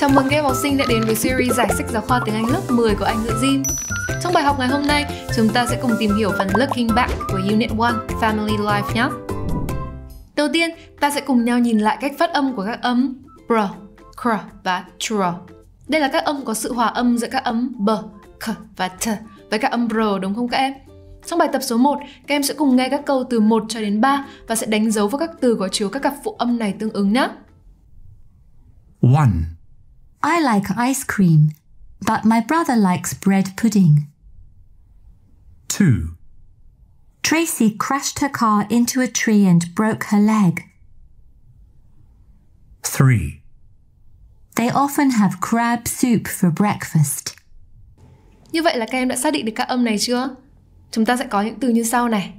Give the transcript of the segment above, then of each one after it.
Chào mừng các em học sinh đã đến với series giải sách giáo khoa tiếng Anh lớp 10 của Anh ngữ Jim. Trong bài học ngày hôm nay, chúng ta sẽ cùng tìm hiểu phần Looking Back của Unit 1 Family Life nhé. Đầu tiên, ta sẽ cùng nhau nhìn lại cách phát âm của các âm br, cr và tr. Đây là các âm có sự hòa âm giữa các âm b, k và t với các âm br đúng không các em? Trong bài tập số 1, các em sẽ cùng nghe các câu từ 1 cho đến 3 và sẽ đánh dấu vào các từ có chứa các cặp phụ âm này tương ứng nhé. One I like ice cream, but my brother likes bread pudding. 2. Tracy crashed her car into a tree and broke her leg. 3. They often have crab soup for breakfast. Như vậy là các em đã xác định được các âm này chưa? Chúng ta sẽ có những từ như sau này.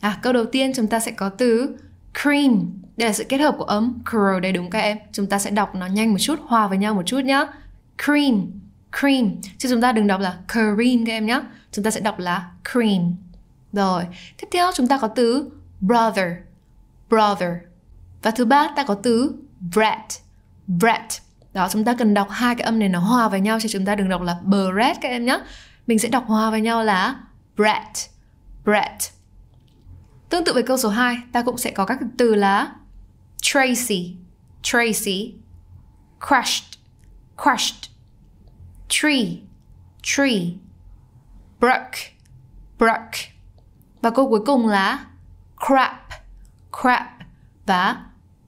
À, câu đầu tiên chúng ta sẽ có từ cream Đây là sự kết hợp của âm curl đây đúng các em. Chúng ta sẽ đọc nó nhanh một chút, hòa với nhau một chút nhá. Cream, cream. Chứ chúng ta đừng đọc là cream các em nhá. Chúng ta sẽ đọc là cream. Rồi, tiếp theo chúng ta có từ brother, brother. Và thứ ba ta có từ brat, brat. Đó, chúng ta cần đọc hai cái âm này nó hòa với nhau chứ chúng ta đừng đọc là brat các em nhé. Mình sẽ đọc hòa với nhau là brat, brat. Tương tự với câu số 2, ta cũng sẽ có các từ là Tracy, Tracy. Crushed, crushed. Tree, tree. Brook, brook. Và câu cuối cùng là crap, crap và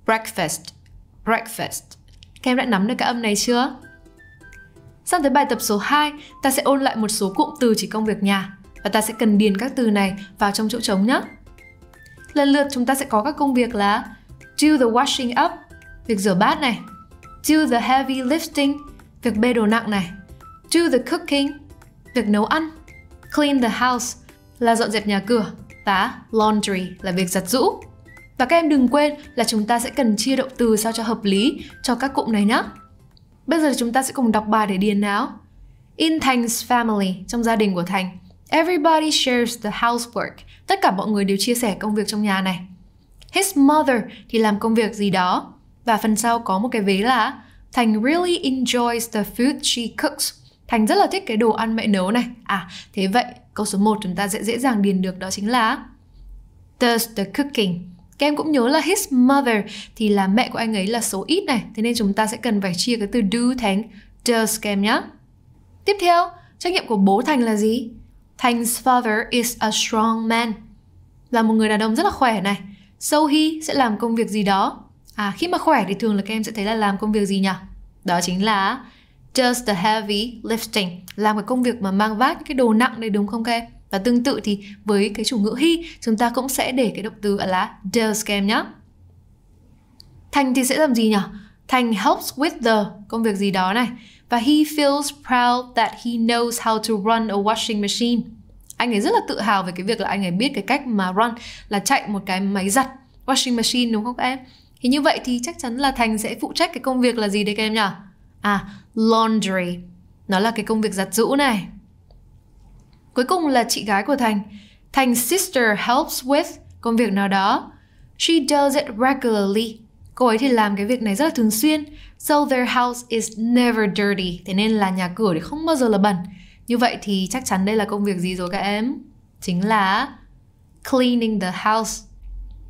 breakfast, breakfast. Các em đã nắm được các âm này chưa? Sang tới bài tập số 2, ta sẽ ôn lại một số cụm từ chỉ công việc nhà và ta sẽ cần điền các từ này vào trong chỗ trống nhé. Lần lượt chúng ta sẽ có các công việc là do the washing up, việc rửa bát này, do the heavy lifting, việc bê đồ nặng này, do the cooking, việc nấu ăn, clean the house là dọn dẹp nhà cửa và laundry là việc giặt giũ. Và các em đừng quên là chúng ta sẽ cần chia động từ sao cho hợp lý cho các cụm này nhé. Bây giờ chúng ta sẽ cùng đọc bài để điền nào. In Thành"s family, trong gia đình của Thành, everybody shares the housework. Tất cả mọi người đều chia sẻ công việc trong nhà này. His mother thì làm công việc gì đó. Và phần sau có một cái vế là Thành really enjoys the food she cooks. Thành rất là thích cái đồ ăn mẹ nấu này. À, thế vậy câu số 1 chúng ta sẽ dễ dàng điền được đó chính là does the cooking. Các em cũng nhớ là his mother thì là mẹ của anh ấy là số ít này, thế nên chúng ta sẽ cần phải chia cái từ do thành does các em nhé. Tiếp theo, trách nhiệm của bố Thành là gì? Thành's father is a strong man. Là một người đàn ông rất là khỏe này. Sohi sẽ làm công việc gì đó. À, khi mà khỏe thì thường là các em sẽ thấy là làm công việc gì nhỉ? Đó chính là just the heavy lifting, làm cái công việc mà mang vác những cái đồ nặng đấy đúng không các em? Và tương tự thì với cái chủ ngữ he, chúng ta cũng sẽ để cái động từ là does các em nhé. Thành thì sẽ làm gì nhỉ? Thành helps with the công việc gì đó này. Và he feels proud that he knows how to run a washing machine anh ấy rất là tự hào về cái việc là anh ấy biết cái cách mà run là chạy một cái máy giặt washing machine đúng không các em thì như vậy thì chắc chắn là thành sẽ phụ trách cái công việc là gì đấy các em nhỉ à laundry nó là cái công việc giặt giũ này cuối cùng là chị gái của thành thành sister helps with công việc nào đó she does it regularly cô ấy thì làm cái việc này rất là thường xuyên so their house is never dirty thế nên là nhà cửa thì không bao giờ là bẩn như vậy thì chắc chắn đây là công việc gì rồi các em? Chính là cleaning the house.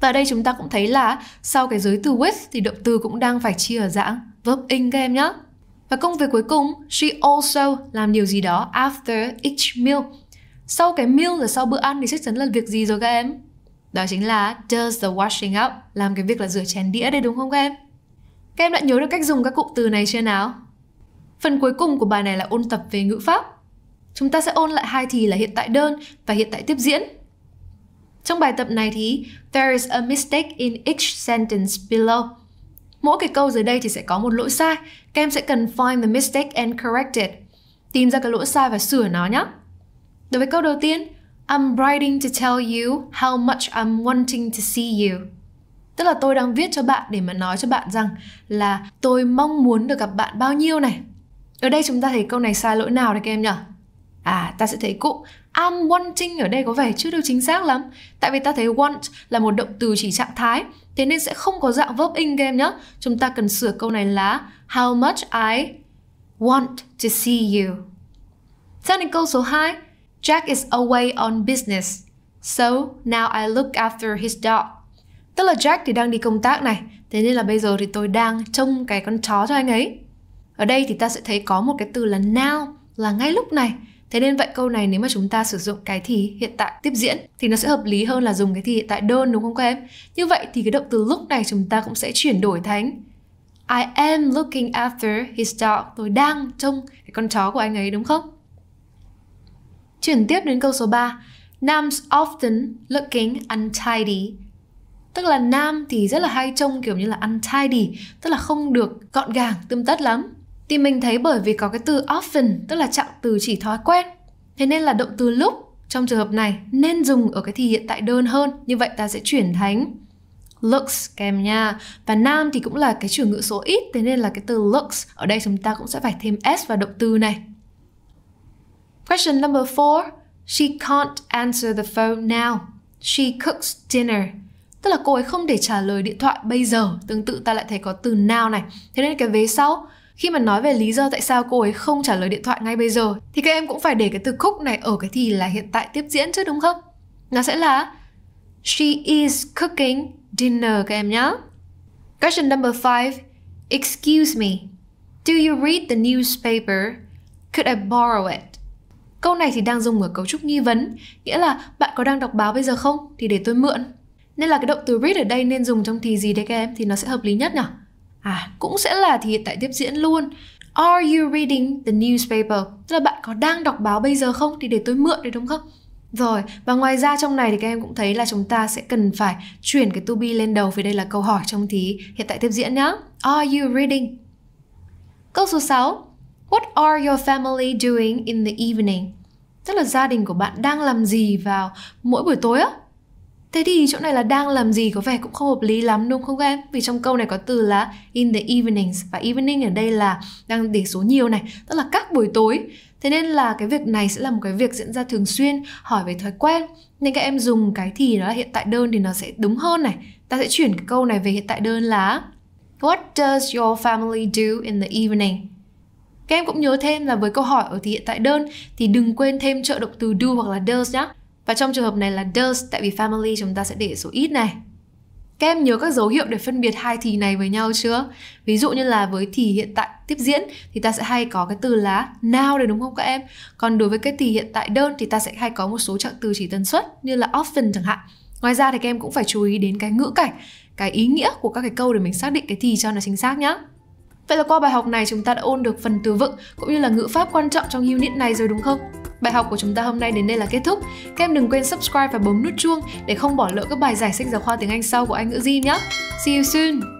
Và đây chúng ta cũng thấy là sau cái giới từ with thì động từ cũng đang phải chia ở dạng verb in các em nhé. Và công việc cuối cùng, she also làm điều gì đó after each meal. Sau cái meal rồi sau bữa ăn thì chắc chắn là việc gì rồi các em? Đó chính là does the washing up, làm cái việc là rửa chén đĩa đây đúng không các em? Các em đã nhớ được cách dùng các cụm từ này chưa nào? Phần cuối cùng của bài này là ôn tập về ngữ pháp. Chúng ta sẽ ôn lại hai thì là hiện tại đơn và hiện tại tiếp diễn. Trong bài tập này thì there is a mistake in each sentence below. Mỗi cái câu dưới đây thì sẽ có một lỗi sai. Các em sẽ cần find the mistake and correct it. Tìm ra cái lỗi sai và sửa nó nhé. Đối với câu đầu tiên, I'm writing to tell you how much I'm wanting to see you. Tức là tôi đang viết cho bạn để mà nói cho bạn rằng là tôi mong muốn được gặp bạn bao nhiêu này. Ở đây chúng ta thấy câu này sai lỗi nào đấy các em nhỉ? à ta sẽ thấy cụ I'm wanting ở đây có vẻ chưa được chính xác lắm Tại vì ta thấy want là một động từ chỉ trạng thái Thế nên sẽ không có dạng verb in game nhé Chúng ta cần sửa câu này là How much I want to see you Sang đến câu số 2 Jack is away on business So now I look after his dog Tức là Jack thì đang đi công tác này Thế nên là bây giờ thì tôi đang trông cái con chó cho anh ấy Ở đây thì ta sẽ thấy có một cái từ là now Là ngay lúc này Thế nên vậy câu này nếu mà chúng ta sử dụng cái thì hiện tại tiếp diễn thì nó sẽ hợp lý hơn là dùng cái thì hiện tại đơn đúng không các em? Như vậy thì cái động từ lúc này chúng ta cũng sẽ chuyển đổi thành I am looking after his dog. Tôi đang trông cái con chó của anh ấy đúng không? Chuyển tiếp đến câu số 3. Nam's often looking untidy. Tức là nam thì rất là hay trông kiểu như là untidy, tức là không được gọn gàng, tươm tất lắm thì mình thấy bởi vì có cái từ often tức là trạng từ chỉ thói quen thế nên là động từ lúc trong trường hợp này nên dùng ở cái thì hiện tại đơn hơn như vậy ta sẽ chuyển thành looks kèm nha và nam thì cũng là cái chủ ngữ số ít thế nên là cái từ looks ở đây chúng ta cũng sẽ phải thêm s vào động từ này question number four she can't answer the phone now she cooks dinner tức là cô ấy không thể trả lời điện thoại bây giờ tương tự ta lại thấy có từ now này thế nên cái vế sau khi mà nói về lý do tại sao cô ấy không trả lời điện thoại ngay bây giờ thì các em cũng phải để cái từ khúc này ở cái thì là hiện tại tiếp diễn chứ đúng không? Nó sẽ là She is cooking dinner các em nhé. Question number 5. Excuse me. Do you read the newspaper? Could I borrow it? Câu này thì đang dùng ở cấu trúc nghi vấn, nghĩa là bạn có đang đọc báo bây giờ không thì để tôi mượn. Nên là cái động từ read ở đây nên dùng trong thì gì đấy các em thì nó sẽ hợp lý nhất nhỉ? à cũng sẽ là thì hiện tại tiếp diễn luôn Are you reading the newspaper? Tức là bạn có đang đọc báo bây giờ không? Thì để tôi mượn đấy đúng không? Rồi, và ngoài ra trong này thì các em cũng thấy là chúng ta sẽ cần phải chuyển cái to be lên đầu vì đây là câu hỏi trong thí hiện tại tiếp diễn nhá. Are you reading? Câu số 6. What are your family doing in the evening? Tức là gia đình của bạn đang làm gì vào mỗi buổi tối á? Thế thì chỗ này là đang làm gì có vẻ cũng không hợp lý lắm đúng không các em? Vì trong câu này có từ là in the evenings và evening ở đây là đang để số nhiều này, tức là các buổi tối. Thế nên là cái việc này sẽ là một cái việc diễn ra thường xuyên, hỏi về thói quen. Nên các em dùng cái thì đó là hiện tại đơn thì nó sẽ đúng hơn này. Ta sẽ chuyển cái câu này về hiện tại đơn là What does your family do in the evening? Các em cũng nhớ thêm là với câu hỏi ở thì hiện tại đơn thì đừng quên thêm trợ động từ do hoặc là does nhé. Và trong trường hợp này là does tại vì family chúng ta sẽ để số ít này. Các em nhớ các dấu hiệu để phân biệt hai thì này với nhau chưa? Ví dụ như là với thì hiện tại tiếp diễn thì ta sẽ hay có cái từ là now đấy đúng không các em? Còn đối với cái thì hiện tại đơn thì ta sẽ hay có một số trạng từ chỉ tần suất như là often chẳng hạn. Ngoài ra thì các em cũng phải chú ý đến cái ngữ cảnh, cái ý nghĩa của các cái câu để mình xác định cái thì cho nó chính xác nhé. Vậy là qua bài học này chúng ta đã ôn được phần từ vựng cũng như là ngữ pháp quan trọng trong unit này rồi đúng không? Bài học của chúng ta hôm nay đến đây là kết thúc. Các em đừng quên subscribe và bấm nút chuông để không bỏ lỡ các bài giải sách giáo khoa tiếng Anh sau của Anh ngữ Jim nhé. See you soon!